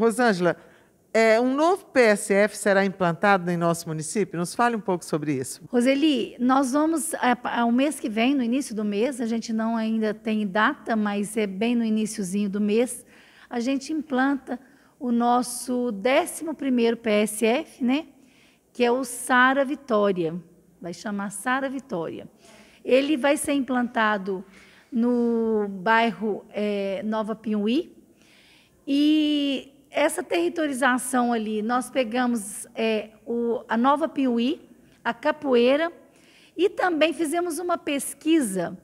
Rosângela, é, um novo PSF será implantado em nosso município? Nos fale um pouco sobre isso. Roseli, nós vamos, ao é, é, mês que vem, no início do mês, a gente não ainda tem data, mas é bem no iníciozinho do mês, a gente implanta o nosso 11 PSF, né? que é o Sara Vitória, vai chamar Sara Vitória. Ele vai ser implantado no bairro é, Nova Piuí, e essa territorização ali, nós pegamos é, o, a Nova Piuí, a capoeira, e também fizemos uma pesquisa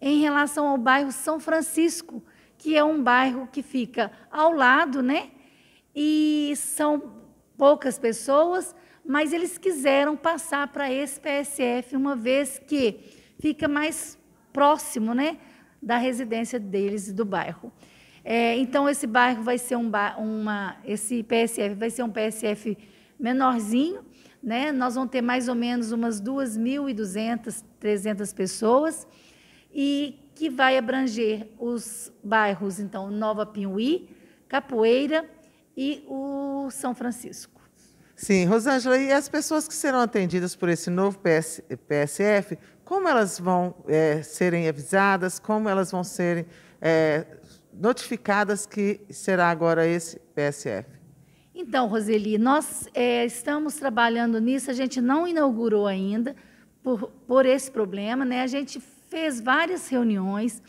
em relação ao bairro São Francisco, que é um bairro que fica ao lado, né? E são poucas pessoas, mas eles quiseram passar para esse PSF, uma vez que fica mais próximo, né? Da residência deles e do bairro. É, então, esse bairro vai ser um, uma, esse PSF vai ser um PSF menorzinho, né? Nós vamos ter mais ou menos umas 2.200, 300 pessoas e que vai abranger os bairros, então, Nova Pinhuí, Capoeira e o São Francisco. Sim, Rosângela, e as pessoas que serão atendidas por esse novo PS, PSF, como elas vão é, serem avisadas, como elas vão serem é, notificadas que será agora esse PSF? Então, Roseli, nós é, estamos trabalhando nisso, a gente não inaugurou ainda por, por esse problema, né? A gente fez várias reuniões.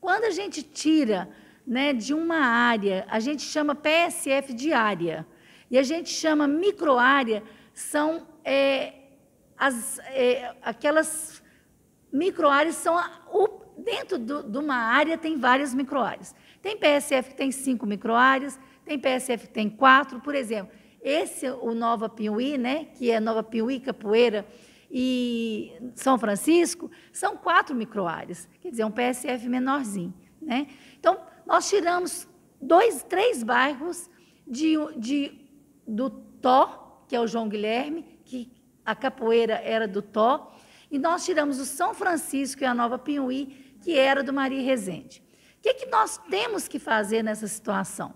Quando a gente tira né, de uma área, a gente chama PSF de área, e a gente chama microárea, são é, as, é, aquelas microáreas, são a, o, dentro do, de uma área tem várias microáreas. Tem PSF que tem cinco microáreas, tem PSF que tem quatro, por exemplo. Esse, o Nova Piuí, né, que é Nova Piuí, Capoeira e São Francisco, são quatro microáreas, quer dizer, um PSF menorzinho. Né? Então, nós tiramos dois, três bairros de, de, do Tó, que é o João Guilherme, que a capoeira era do Tó, e nós tiramos o São Francisco e a Nova Piuí, que era do Maria Rezende. O que, é que nós temos que fazer nessa situação?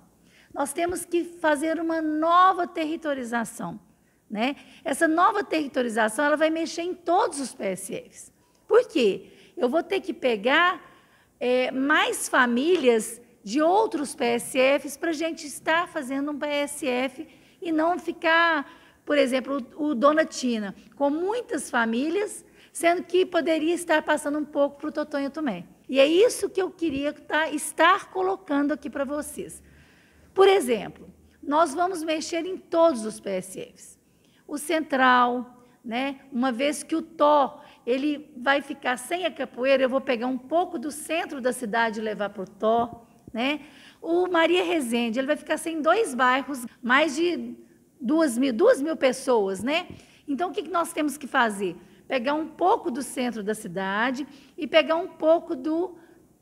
Nós temos que fazer uma nova territorialização. Né? Essa nova territorialização ela vai mexer em todos os PSFs. Por quê? Eu vou ter que pegar é, mais famílias de outros PSFs para a gente estar fazendo um PSF e não ficar, por exemplo, o, Donatina Dona Tina, com muitas famílias, sendo que poderia estar passando um pouco para o Totonho Tomé. E é isso que eu queria tá, estar colocando aqui para vocês. Por exemplo, nós vamos mexer em todos os PSFs. O central, né? Uma vez que o Tó ele vai ficar sem a capoeira, eu vou pegar um pouco do centro da cidade e levar para o Tó, né? O Maria Rezende ele vai ficar sem dois bairros, mais de duas mil, duas mil pessoas, né? Então o que nós temos que fazer? pegar um pouco do centro da cidade e pegar um pouco do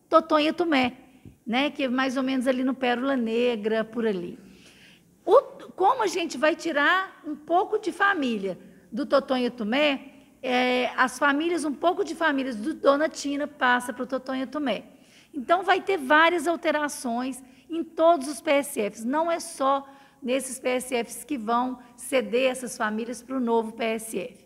Totonha Tumé, né, que é mais ou menos ali no Pérola Negra, por ali. O, como a gente vai tirar um pouco de família do Totonha Tumé, é, as famílias, um pouco de famílias do Dona Tina passa para o Totonha Tumé. Então, vai ter várias alterações em todos os PSFs, não é só nesses PSFs que vão ceder essas famílias para o novo PSF.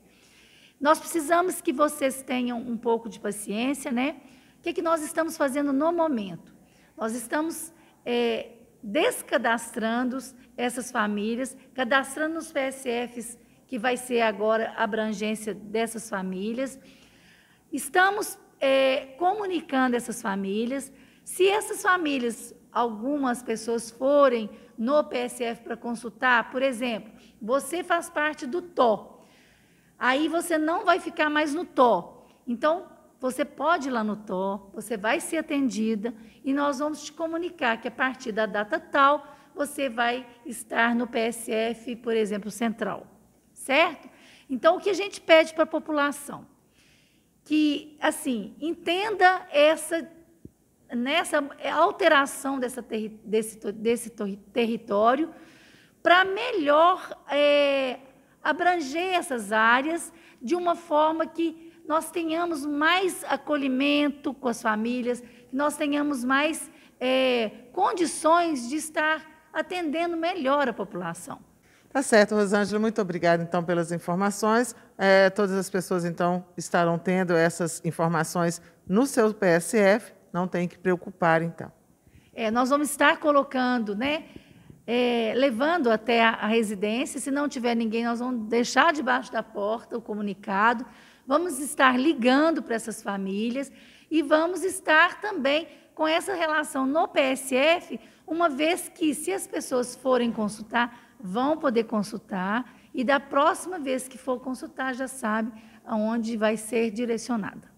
Nós precisamos que vocês tenham um pouco de paciência, né? O que, é que nós estamos fazendo no momento? Nós estamos é, descadastrando essas famílias, cadastrando nos PSFs, que vai ser agora a abrangência dessas famílias. Estamos é, comunicando essas famílias. Se essas famílias, algumas pessoas forem no PSF para consultar, por exemplo, você faz parte do TO, Aí você não vai ficar mais no Tó. Então, você pode ir lá no Tó, você vai ser atendida e nós vamos te comunicar que a partir da data tal você vai estar no PSF, por exemplo, central. Certo? Então, o que a gente pede para a população? Que, assim, entenda essa nessa alteração dessa terri, desse, desse território para melhor é, abranger essas áreas de uma forma que nós tenhamos mais acolhimento com as famílias, que nós tenhamos mais é, condições de estar atendendo melhor a população. Tá certo, Rosângela, muito obrigada então pelas informações. É, todas as pessoas então estarão tendo essas informações no seu PSF, não tem que preocupar então. É, nós vamos estar colocando, né? é, levando até a, a residência. Se não tiver ninguém, nós vamos deixar debaixo da porta o comunicado. Vamos estar ligando para essas famílias e vamos estar também com essa relação no PSF, uma vez que, se as pessoas forem consultar, vão poder consultar e da próxima vez que for consultar já sabe aonde vai ser direcionada.